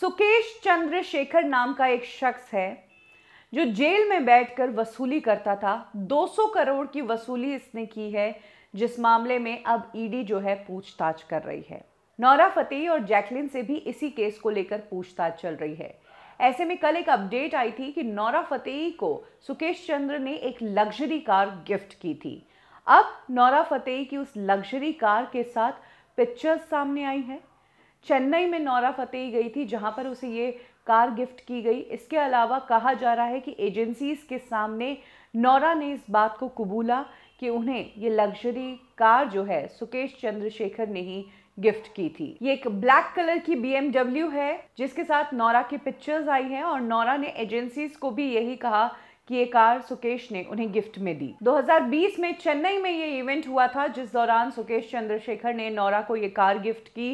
सुकेश चंद्र शेखर नाम का एक शख्स है जो जेल में बैठकर वसूली करता था 200 करोड़ की वसूली इसने की है जिस मामले में अब ईडी e जो है पूछताछ कर रही है नौरा फतेह और जैकलिन से भी इसी केस को लेकर पूछताछ चल रही है ऐसे में कल एक अपडेट आई थी कि नौरा फतेही को सुकेश चंद्र ने एक लग्जरी कार गिफ्ट की थी अब नौरा फतेही की उस लग्जरी कार के साथ पिक्चर्स सामने आई है चेन्नई में नौरा फतेही गई थी जहां पर उसे ये कार गिफ्ट की गई इसके अलावा कहा जा रहा है कि एजेंसीज के सामने नौरा ने इस बात को कबूला कि उन्हें ये लग्जरी कार जो है सुकेश चंद्रशेखर ने ही गिफ्ट की थी ये एक ब्लैक कलर की बी है जिसके साथ नौरा की पिक्चर्स आई हैं और नौरा ने एजेंसीज को भी यही कहा कि ये कार सुकेश ने उन्हें गिफ्ट में दी 2020 में चेन्नई में ये इवेंट हुआ था जिस दौरान सुकेश चंद्रशेखर ने नौरा को ये कार गिफ्ट की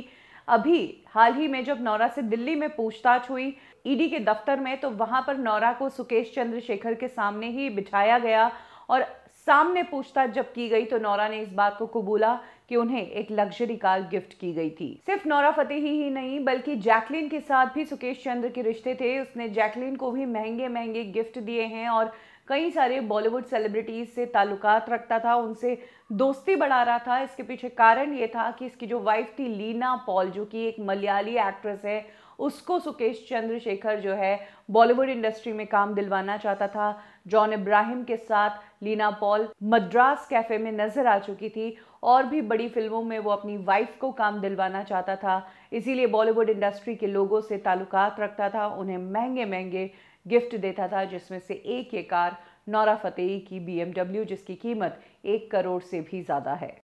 अभी हाल ही में जब नौरा से दिल्ली में पूछताछ हुई ईडी के दफ्तर में तो वहां पर नौरा को सुकेश चंद्रशेखर के सामने ही बिठाया गया और सामने पूछताछ जब की गई तो नौरा ने इस बात को कबूला कि उन्हें एक लग्जरी कार गिफ्ट की गई थी सिर्फ नौरा फतेही ही नहीं बल्कि जैकलिन के साथ भी सुकेश चंद्र के रिश्ते थे उसने जैकलिन को भी महंगे महंगे गिफ्ट दिए हैं और कई सारे बॉलीवुड सेलिब्रिटीज़ से ताल्लुकात रखता था उनसे दोस्ती बढ़ा रहा था इसके पीछे कारण ये था कि इसकी जो वाइफ थी लीना पॉल जो कि एक मलयाली एक्ट्रेस है उसको सुकेश चंद्रशेखर जो है बॉलीवुड इंडस्ट्री में काम दिलवाना चाहता था जॉन इब्राहिम के साथ लीना पॉल मद्रास कैफ़े में नज़र आ चुकी थी और भी बड़ी फिल्मों में वो अपनी वाइफ को काम दिलवाना चाहता था इसीलिए बॉलीवुड इंडस्ट्री के लोगों से ताल्लुकात रखता था उन्हें महंगे महंगे गिफ्ट देता था जिसमें से एक ये कार नौरा फतेही की बीएमडब्ल्यू जिसकी कीमत एक करोड़ से भी ज़्यादा है